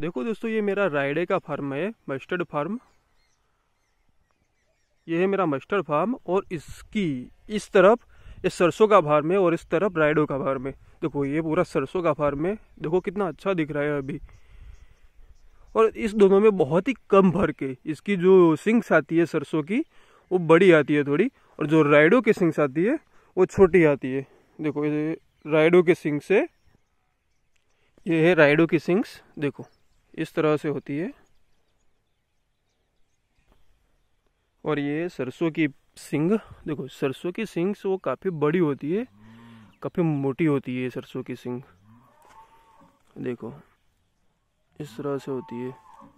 देखो दोस्तों ये मेरा रायडे का फार्म है मस्टर्ड फार्म ये है मेरा मस्टर्ड फार्म और इसकी इस तरफ ये सरसों का फार्म है और इस तरफ रायडो का फार्म है देखो ये पूरा सरसों का फार्म है देखो कितना अच्छा दिख रहा है अभी और इस दोनों में बहुत ही कम भर के इसकी जो सिंग्स आती है सरसों की वो बड़ी आती है थोड़ी और जो राइडो की सिंग्स आती है वो छोटी आती है देखो ये राइडो के सिंग्स है ये है राइडो की सिंग्स देखो इस तरह से होती है और ये सरसों की सिंग देखो सरसों की सिंग से वो काफ़ी बड़ी होती है काफ़ी मोटी होती है सरसों की सिंग देखो इस तरह से होती है